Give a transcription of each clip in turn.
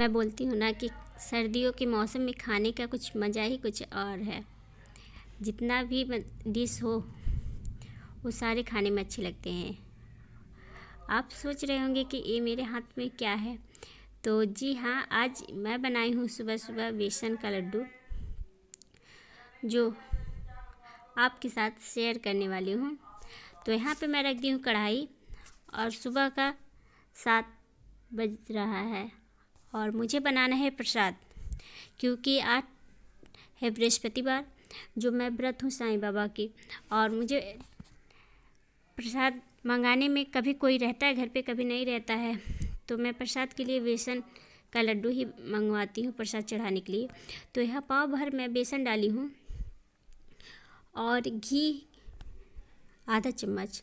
मैं बोलती हूँ ना कि सर्दियों के मौसम में खाने का कुछ मज़ा ही कुछ और है जितना भी डिश हो वो सारे खाने में अच्छे लगते हैं आप सोच रहे होंगे कि ये मेरे हाथ में क्या है तो जी हाँ आज मैं बनाई हूँ सुबह सुबह बेसन का लड्डू जो आपके साथ शेयर करने वाली हूँ तो यहाँ पे मैं रख दी हूँ कढ़ाई और सुबह का सात बज रहा है और मुझे बनाना है प्रसाद क्योंकि आज है बृहस्पतिवार जो मैं व्रत हूँ साईं बाबा की और मुझे प्रसाद मंगाने में कभी कोई रहता है घर पे कभी नहीं रहता है तो मैं प्रसाद के लिए बेसन का लड्डू ही मंगवाती हूँ प्रसाद चढ़ाने के लिए तो यह पाव भर मैं बेसन डाली हूँ और घी आधा चम्मच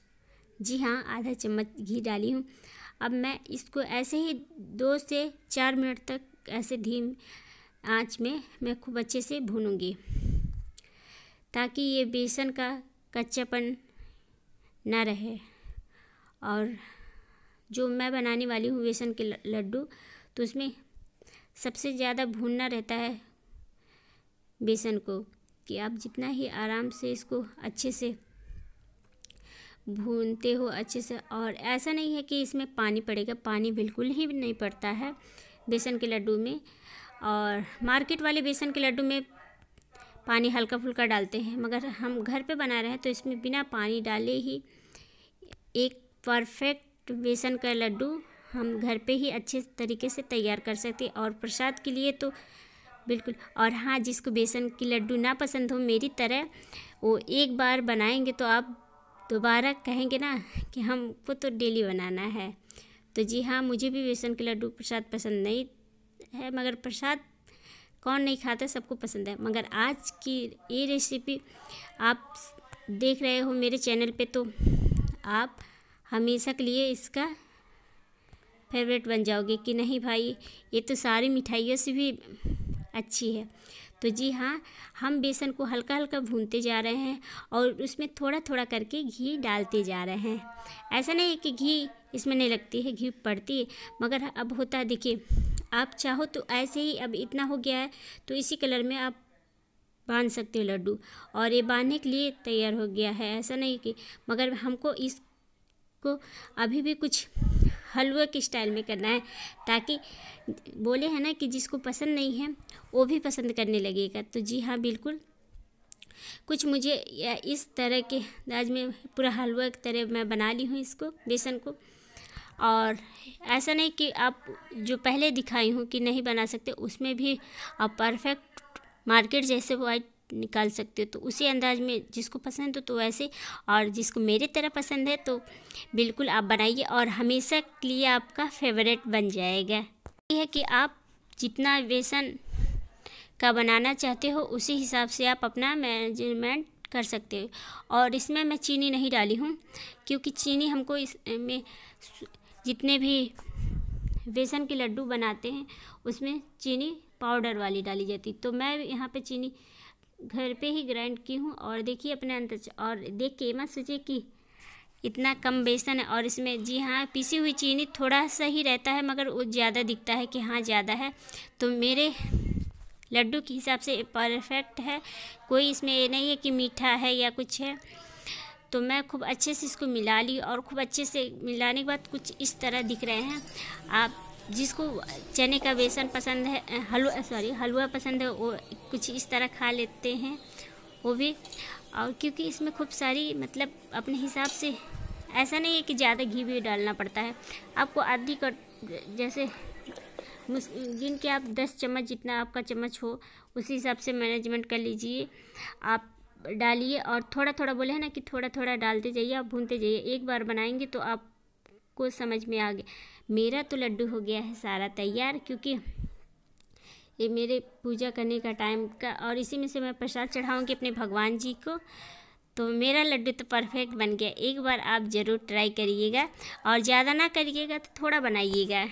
जी हाँ आधा चम्मच घी डाली हूँ अब मैं इसको ऐसे ही दो से चार मिनट तक ऐसे धीम आंच में मैं खूब अच्छे से भूनूंगी ताकि ये बेसन का कच्चापन ना रहे और जो मैं बनाने वाली हूँ बेसन के लड्डू तो उसमें सबसे ज़्यादा भूनना रहता है बेसन को कि आप जितना ही आराम से इसको अच्छे से भूनते हो अच्छे से और ऐसा नहीं है कि इसमें पानी पड़ेगा पानी बिल्कुल ही नहीं पड़ता है बेसन के लड्डू में और मार्केट वाले बेसन के लड्डू में पानी हल्का फुल्का डालते हैं मगर हम घर पे बना रहे हैं तो इसमें बिना पानी डाले ही एक परफेक्ट बेसन का लड्डू हम घर पे ही अच्छे तरीके से तैयार कर सकते और प्रसाद के लिए तो बिल्कुल और हाँ जिसको बेसन की लड्डू ना पसंद हो मेरी तरह वो एक बार बनाएंगे तो आप दोबारा कहेंगे ना कि हमको तो डेली बनाना है तो जी हाँ मुझे भी बेसन के लड्डू प्रसाद पसंद नहीं है मगर प्रसाद कौन नहीं खाता सबको पसंद है मगर आज की ये रेसिपी आप देख रहे हो मेरे चैनल पे तो आप हमेशा के लिए इसका फेवरेट बन जाओगे कि नहीं भाई ये तो सारी मिठाइयों से भी अच्छी है तो जी हाँ हम बेसन को हल्का हल्का भूनते जा रहे हैं और उसमें थोड़ा थोड़ा करके घी डालते जा रहे हैं ऐसा नहीं है कि घी इसमें नहीं लगती है घी पड़ती है मगर अब होता है देखिए आप चाहो तो ऐसे ही अब इतना हो गया है तो इसी कलर में आप बांध सकते हो लड्डू और ये बांधने के लिए तैयार हो गया है ऐसा नहीं कि मगर हमको इसको अभी भी कुछ हलवे के स्टाइल में करना है ताकि बोले हैं ना कि जिसको पसंद नहीं है वो भी पसंद करने लगेगा तो जी हाँ बिल्कुल कुछ मुझे इस तरह के अंदाज में पूरा हलवा की तरह मैं बना ली हूँ इसको बेसन को और ऐसा नहीं कि आप जो पहले दिखाई हूँ कि नहीं बना सकते उसमें भी आप परफेक्ट मार्केट जैसे वाइट निकाल सकते हो तो उसी अंदाज में जिसको पसंद हो तो वैसे और जिसको मेरे तरह पसंद है तो बिल्कुल आप बनाइए और हमेशा के लिए आपका फेवरेट बन जाएगा ये है कि आप जितना बेसन का बनाना चाहते हो उसी हिसाब से आप अपना मैनेजमेंट कर सकते हो और इसमें मैं चीनी नहीं डाली हूँ क्योंकि चीनी हमको इसमें जितने भी बेसन के लड्डू बनाते हैं उसमें चीनी पाउडर वाली डाली जाती तो मैं यहाँ पे चीनी घर पे ही ग्राइंड की हूँ और देखिए अपने अंतर और देख के मत सोचिए कि इतना कम बेसन है और इसमें जी हाँ पीसी हुई चीनी थोड़ा सा ही रहता है मगर वो ज़्यादा दिखता है कि हाँ ज़्यादा है तो मेरे लड्डू के हिसाब से परफेक्ट है कोई इसमें ये नहीं है कि मीठा है या कुछ है तो मैं खूब अच्छे से इसको मिला ली और खूब अच्छे से मिलाने के बाद कुछ इस तरह दिख रहे हैं आप जिसको चने का बेसन पसंद है हलवा सॉरी हलवा पसंद है वो कुछ इस तरह खा लेते हैं वो भी और क्योंकि इसमें खूब सारी मतलब अपने हिसाब से ऐसा नहीं है कि ज़्यादा घी भी डालना पड़ता है आपको आधी कट जैसे गिन के आप दस चम्मच जितना आपका चम्मच हो उसी हिसाब से मैनेजमेंट कर लीजिए आप डालिए और थोड़ा थोड़ा बोले है ना कि थोड़ा थोड़ा डालते जाइए आप भूनते जाइए एक बार बनाएंगे तो आप को समझ में आ गया मेरा तो लड्डू हो गया है सारा तैयार क्योंकि ये मेरे पूजा करने का टाइम का और इसी में से मैं प्रसाद चढ़ाऊँगी अपने भगवान जी को तो मेरा लड्डू तो परफेक्ट बन गया एक बार आप ज़रूर ट्राई करिएगा और ज़्यादा ना करिएगा तो थोड़ा बनाइएगा